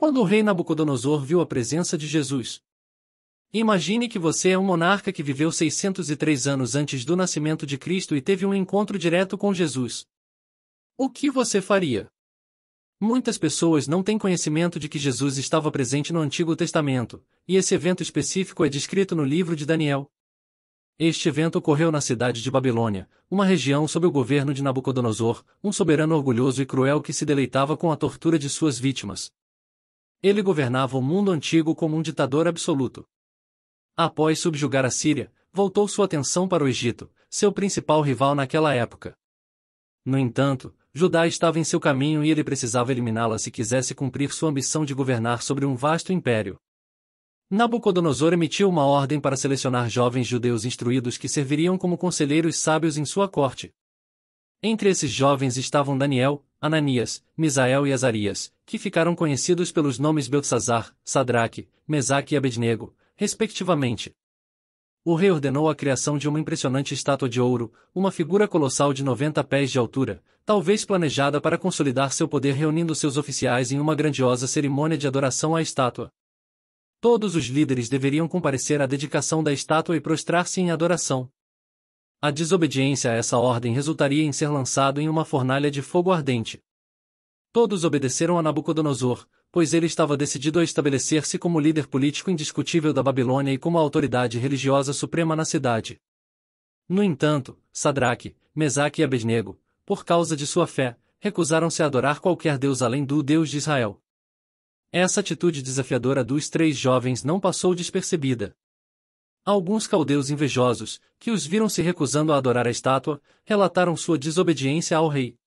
Quando o rei Nabucodonosor viu a presença de Jesus. Imagine que você é um monarca que viveu 603 anos antes do nascimento de Cristo e teve um encontro direto com Jesus. O que você faria? Muitas pessoas não têm conhecimento de que Jesus estava presente no Antigo Testamento, e esse evento específico é descrito no livro de Daniel. Este evento ocorreu na cidade de Babilônia, uma região sob o governo de Nabucodonosor, um soberano orgulhoso e cruel que se deleitava com a tortura de suas vítimas. Ele governava o mundo antigo como um ditador absoluto. Após subjugar a Síria, voltou sua atenção para o Egito, seu principal rival naquela época. No entanto, Judá estava em seu caminho e ele precisava eliminá-la se quisesse cumprir sua ambição de governar sobre um vasto império. Nabucodonosor emitiu uma ordem para selecionar jovens judeus instruídos que serviriam como conselheiros sábios em sua corte. Entre esses jovens estavam Daniel, Ananias, Misael e Azarias, que ficaram conhecidos pelos nomes Beltzazar, Sadraque, Mesaque e Abednego, respectivamente. O rei ordenou a criação de uma impressionante estátua de ouro, uma figura colossal de 90 pés de altura, talvez planejada para consolidar seu poder reunindo seus oficiais em uma grandiosa cerimônia de adoração à estátua. Todos os líderes deveriam comparecer à dedicação da estátua e prostrar-se em adoração. A desobediência a essa ordem resultaria em ser lançado em uma fornalha de fogo ardente. Todos obedeceram a Nabucodonosor, pois ele estava decidido a estabelecer-se como líder político indiscutível da Babilônia e como a autoridade religiosa suprema na cidade. No entanto, Sadraque, Mesaque e Abednego, por causa de sua fé, recusaram-se a adorar qualquer deus além do Deus de Israel. Essa atitude desafiadora dos três jovens não passou despercebida. Alguns caldeus invejosos, que os viram se recusando a adorar a estátua, relataram sua desobediência ao rei.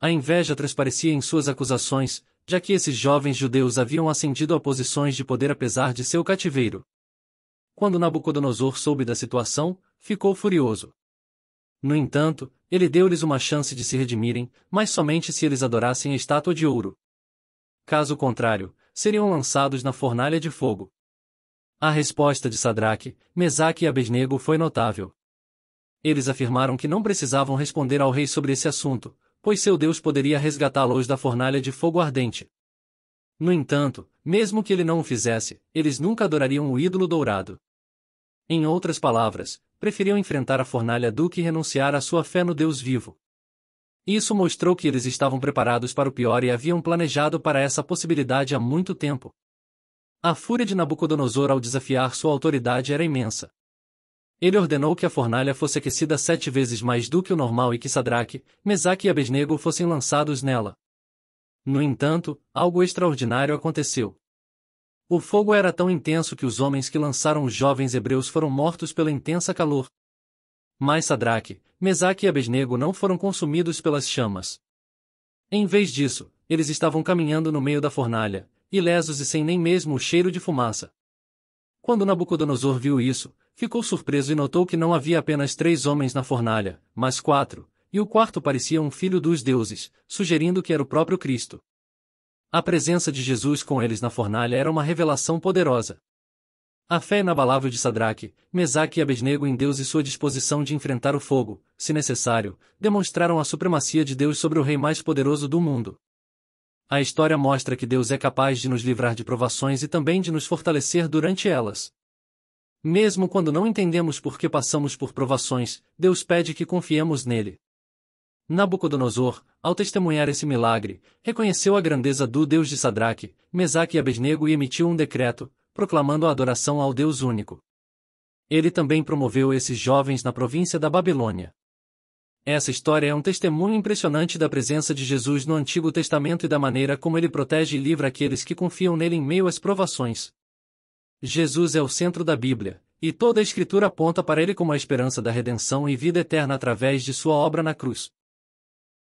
A inveja transparecia em suas acusações, já que esses jovens judeus haviam ascendido a posições de poder apesar de seu cativeiro. Quando Nabucodonosor soube da situação, ficou furioso. No entanto, ele deu-lhes uma chance de se redimirem, mas somente se eles adorassem a estátua de ouro. Caso contrário, seriam lançados na fornalha de fogo. A resposta de Sadraque, Mesaque e Abednego foi notável. Eles afirmaram que não precisavam responder ao rei sobre esse assunto, pois seu Deus poderia resgatá-los da fornalha de fogo ardente. No entanto, mesmo que ele não o fizesse, eles nunca adorariam o ídolo dourado. Em outras palavras, preferiam enfrentar a fornalha do que renunciar à sua fé no Deus vivo. Isso mostrou que eles estavam preparados para o pior e haviam planejado para essa possibilidade há muito tempo. A fúria de Nabucodonosor ao desafiar sua autoridade era imensa. Ele ordenou que a fornalha fosse aquecida sete vezes mais do que o normal e que Sadraque, Mesaque e Abednego fossem lançados nela. No entanto, algo extraordinário aconteceu. O fogo era tão intenso que os homens que lançaram os jovens hebreus foram mortos pela intensa calor. Mas Sadraque, Mesaque e Abednego não foram consumidos pelas chamas. Em vez disso, eles estavam caminhando no meio da fornalha, ilesos e sem nem mesmo o cheiro de fumaça. Quando Nabucodonosor viu isso, ficou surpreso e notou que não havia apenas três homens na fornalha, mas quatro, e o quarto parecia um filho dos deuses, sugerindo que era o próprio Cristo. A presença de Jesus com eles na fornalha era uma revelação poderosa. A fé inabalável de Sadraque, Mesaque e Abednego em Deus e sua disposição de enfrentar o fogo, se necessário, demonstraram a supremacia de Deus sobre o rei mais poderoso do mundo a história mostra que Deus é capaz de nos livrar de provações e também de nos fortalecer durante elas. Mesmo quando não entendemos por que passamos por provações, Deus pede que confiemos nele. Nabucodonosor, ao testemunhar esse milagre, reconheceu a grandeza do Deus de Sadraque, Mesaque e Abednego e emitiu um decreto, proclamando a adoração ao Deus único. Ele também promoveu esses jovens na província da Babilônia. Essa história é um testemunho impressionante da presença de Jesus no Antigo Testamento e da maneira como ele protege e livra aqueles que confiam nele em meio às provações. Jesus é o centro da Bíblia, e toda a Escritura aponta para ele como a esperança da redenção e vida eterna através de sua obra na cruz.